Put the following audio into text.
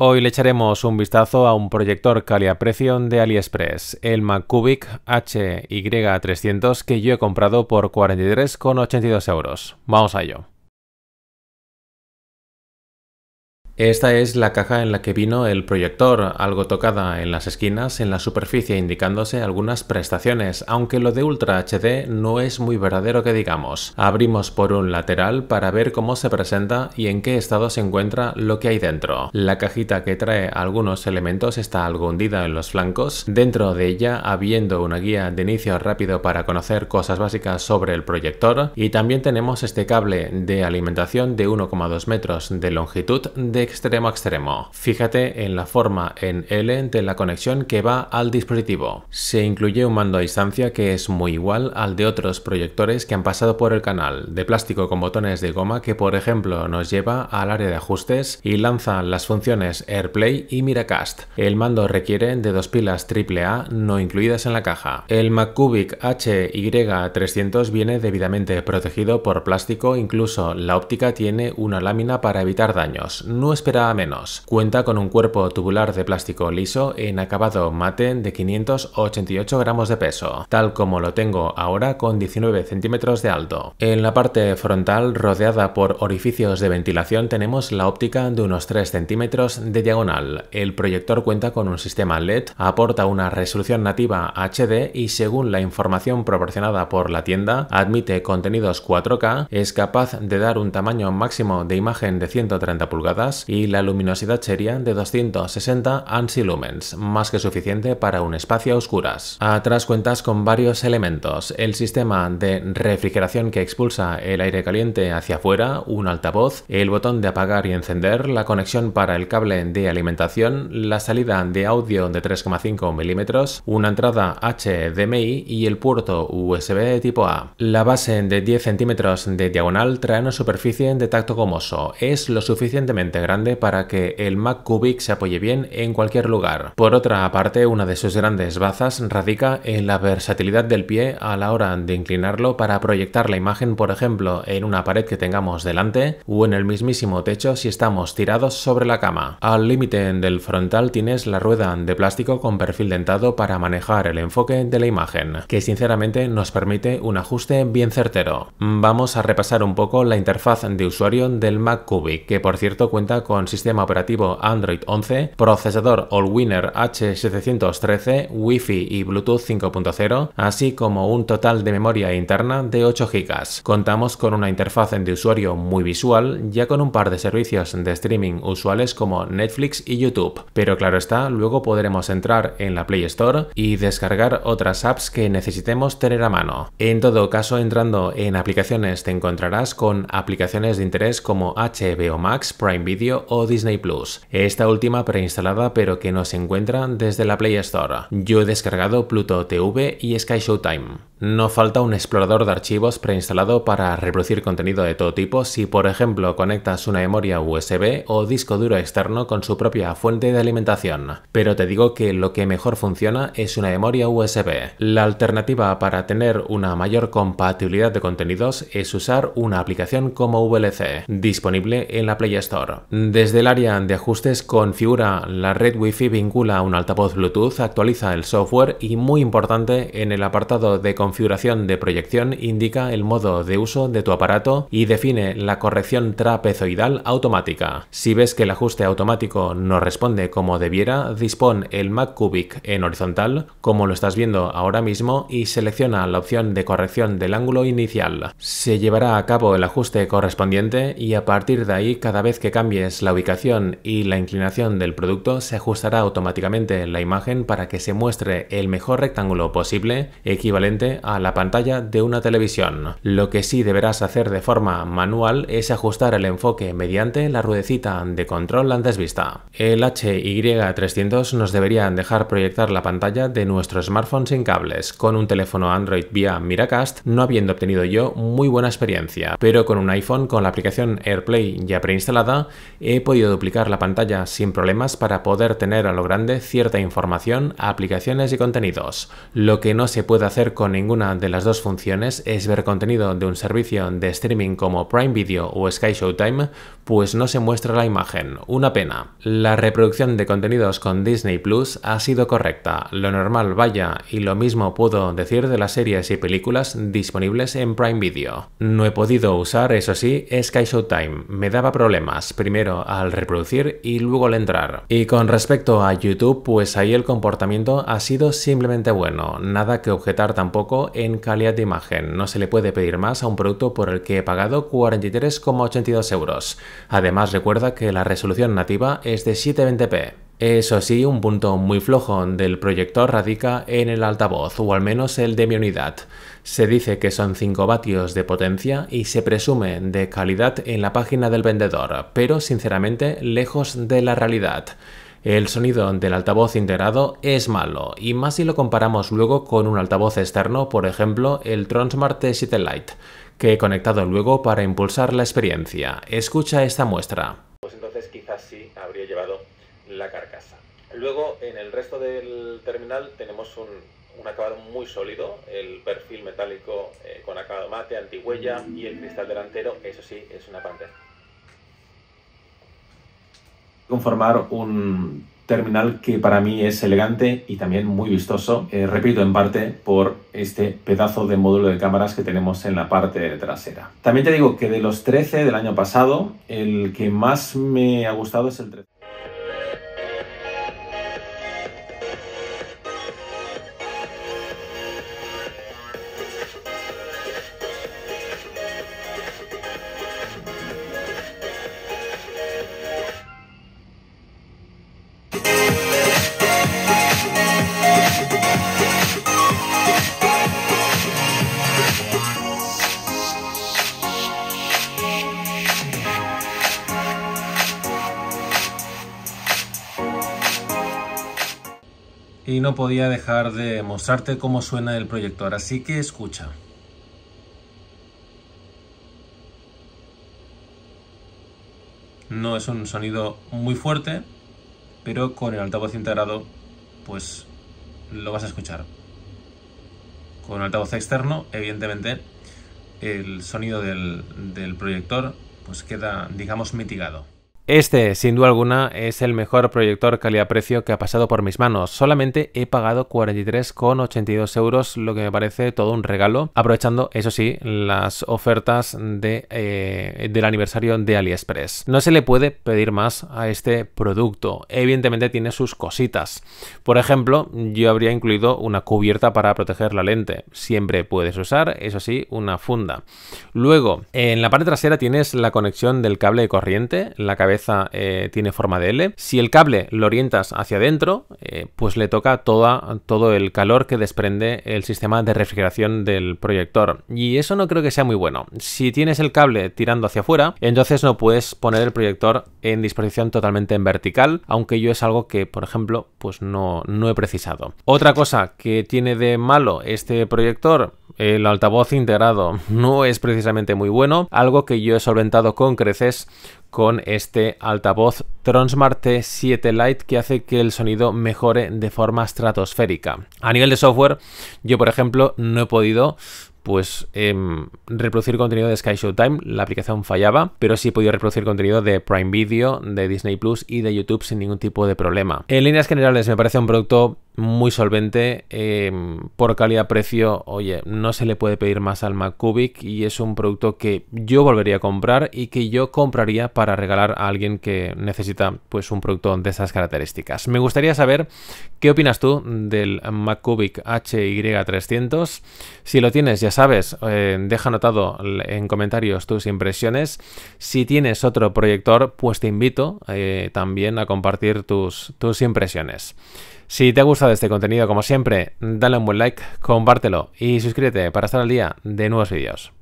Hoy le echaremos un vistazo a un proyector Caliaprecion de AliExpress, el MacCubic HY300 que yo he comprado por 43,82 euros. Vamos a ello. Esta es la caja en la que vino el proyector, algo tocada en las esquinas, en la superficie indicándose algunas prestaciones, aunque lo de Ultra HD no es muy verdadero que digamos. Abrimos por un lateral para ver cómo se presenta y en qué estado se encuentra lo que hay dentro. La cajita que trae algunos elementos está algo hundida en los flancos, dentro de ella habiendo una guía de inicio rápido para conocer cosas básicas sobre el proyector y también tenemos este cable de alimentación de 1,2 metros de longitud de extremo a extremo. Fíjate en la forma en L de la conexión que va al dispositivo. Se incluye un mando a distancia que es muy igual al de otros proyectores que han pasado por el canal, de plástico con botones de goma que por ejemplo nos lleva al área de ajustes y lanza las funciones AirPlay y Miracast. El mando requiere de dos pilas AAA no incluidas en la caja. El MacCubic HY300 viene debidamente protegido por plástico, incluso la óptica tiene una lámina para evitar daños. No espera menos. Cuenta con un cuerpo tubular de plástico liso en acabado mate de 588 gramos de peso, tal como lo tengo ahora con 19 centímetros de alto. En la parte frontal, rodeada por orificios de ventilación, tenemos la óptica de unos 3 centímetros de diagonal. El proyector cuenta con un sistema LED, aporta una resolución nativa HD y según la información proporcionada por la tienda, admite contenidos 4K, es capaz de dar un tamaño máximo de imagen de 130 pulgadas y la luminosidad sería de 260 ANSI lumens, más que suficiente para un espacio a oscuras. Atrás cuentas con varios elementos, el sistema de refrigeración que expulsa el aire caliente hacia afuera, un altavoz, el botón de apagar y encender, la conexión para el cable de alimentación, la salida de audio de 3,5 milímetros, una entrada HDMI y el puerto USB tipo A. La base de 10 centímetros de diagonal trae una superficie de tacto gomoso, es lo suficientemente grande para que el Mac Cubic se apoye bien en cualquier lugar. Por otra parte, una de sus grandes bazas radica en la versatilidad del pie a la hora de inclinarlo para proyectar la imagen, por ejemplo, en una pared que tengamos delante o en el mismísimo techo si estamos tirados sobre la cama. Al límite del frontal tienes la rueda de plástico con perfil dentado para manejar el enfoque de la imagen, que sinceramente nos permite un ajuste bien certero. Vamos a repasar un poco la interfaz de usuario del Mac Cubic, que por cierto cuenta con sistema operativo Android 11, procesador Allwinner H713, Wi-Fi y Bluetooth 5.0, así como un total de memoria interna de 8 GB. Contamos con una interfaz de usuario muy visual, ya con un par de servicios de streaming usuales como Netflix y YouTube, pero claro está, luego podremos entrar en la Play Store y descargar otras apps que necesitemos tener a mano. En todo caso, entrando en aplicaciones te encontrarás con aplicaciones de interés como HBO Max, Prime Video, o Disney Plus, esta última preinstalada pero que no se encuentra desde la Play Store. Yo he descargado Pluto TV y Sky Showtime. No falta un explorador de archivos preinstalado para reproducir contenido de todo tipo si por ejemplo conectas una memoria USB o disco duro externo con su propia fuente de alimentación. Pero te digo que lo que mejor funciona es una memoria USB. La alternativa para tener una mayor compatibilidad de contenidos es usar una aplicación como VLC, disponible en la Play Store. Desde el área de ajustes configura la red Wi-Fi, vincula un altavoz Bluetooth, actualiza el software y muy importante en el apartado de configuración de proyección indica el modo de uso de tu aparato y define la corrección trapezoidal automática. Si ves que el ajuste automático no responde como debiera, dispone el Mac en horizontal como lo estás viendo ahora mismo y selecciona la opción de corrección del ángulo inicial. Se llevará a cabo el ajuste correspondiente y a partir de ahí cada vez que cambies la ubicación y la inclinación del producto se ajustará automáticamente en la imagen para que se muestre el mejor rectángulo posible equivalente a la pantalla de una televisión. Lo que sí deberás hacer de forma manual es ajustar el enfoque mediante la ruedecita de control antes vista. El HY300 nos debería dejar proyectar la pantalla de nuestro smartphone sin cables. Con un teléfono Android vía Miracast no habiendo obtenido yo muy buena experiencia, pero con un iPhone con la aplicación AirPlay ya preinstalada He podido duplicar la pantalla sin problemas para poder tener a lo grande cierta información, aplicaciones y contenidos. Lo que no se puede hacer con ninguna de las dos funciones es ver contenido de un servicio de streaming como Prime Video o Sky Showtime, pues no se muestra la imagen. Una pena. La reproducción de contenidos con Disney Plus ha sido correcta. Lo normal vaya y lo mismo puedo decir de las series y películas disponibles en Prime Video. No he podido usar, eso sí, Sky Showtime. Me daba problemas. Primero al reproducir y luego al entrar. Y con respecto a YouTube, pues ahí el comportamiento ha sido simplemente bueno, nada que objetar tampoco en calidad de imagen, no se le puede pedir más a un producto por el que he pagado 43,82 euros. Además recuerda que la resolución nativa es de 720p. Eso sí, un punto muy flojo del proyector radica en el altavoz, o al menos el de mi unidad. Se dice que son 5 vatios de potencia y se presume de calidad en la página del vendedor, pero sinceramente lejos de la realidad. El sonido del altavoz integrado es malo, y más si lo comparamos luego con un altavoz externo, por ejemplo el Tronsmart T7 Lite, que he conectado luego para impulsar la experiencia. Escucha esta muestra. Pues entonces quizás sí habría llevado la carcasa. Luego, en el resto del terminal tenemos un, acabado muy sólido, el perfil metálico eh, con acabado mate, antihuella y el cristal delantero, eso sí, es una pantera. Conformar un terminal que para mí es elegante y también muy vistoso, eh, repito, en parte por este pedazo de módulo de cámaras que tenemos en la parte trasera. También te digo que de los 13 del año pasado, el que más me ha gustado es el 13. no podía dejar de mostrarte cómo suena el proyector, así que escucha. No es un sonido muy fuerte, pero con el altavoz integrado pues lo vas a escuchar. Con el altavoz externo, evidentemente, el sonido del, del proyector pues queda, digamos, mitigado. Este, sin duda alguna, es el mejor proyector calidad-precio que ha pasado por mis manos. Solamente he pagado 43,82 euros, lo que me parece todo un regalo, aprovechando, eso sí, las ofertas de, eh, del aniversario de AliExpress. No se le puede pedir más a este producto. Evidentemente tiene sus cositas. Por ejemplo, yo habría incluido una cubierta para proteger la lente. Siempre puedes usar, eso sí, una funda. Luego, en la parte trasera tienes la conexión del cable de corriente, la cabeza eh, tiene forma de L. Si el cable lo orientas hacia adentro, eh, pues le toca toda, todo el calor que desprende el sistema de refrigeración del proyector. Y eso no creo que sea muy bueno. Si tienes el cable tirando hacia afuera, entonces no puedes poner el proyector en disposición totalmente en vertical, aunque yo es algo que, por ejemplo, pues no, no he precisado. Otra cosa que tiene de malo este proyector el altavoz integrado no es precisamente muy bueno, algo que yo he solventado con creces con este altavoz Tronsmart T7 Lite que hace que el sonido mejore de forma estratosférica. A nivel de software, yo por ejemplo no he podido pues em, reproducir contenido de Sky Showtime, la aplicación fallaba, pero sí he podido reproducir contenido de Prime Video, de Disney Plus y de YouTube sin ningún tipo de problema. En líneas generales me parece un producto muy solvente eh, por calidad-precio. Oye, no se le puede pedir más al Macubic y es un producto que yo volvería a comprar y que yo compraría para regalar a alguien que necesita pues un producto de esas características. Me gustaría saber qué opinas tú del h HY300. Si lo tienes, ya sabes, eh, deja anotado en comentarios tus impresiones. Si tienes otro proyector, pues te invito eh, también a compartir tus, tus impresiones. Si te ha gustado de este contenido, como siempre, dale un buen like, compártelo y suscríbete para estar al día de nuevos vídeos.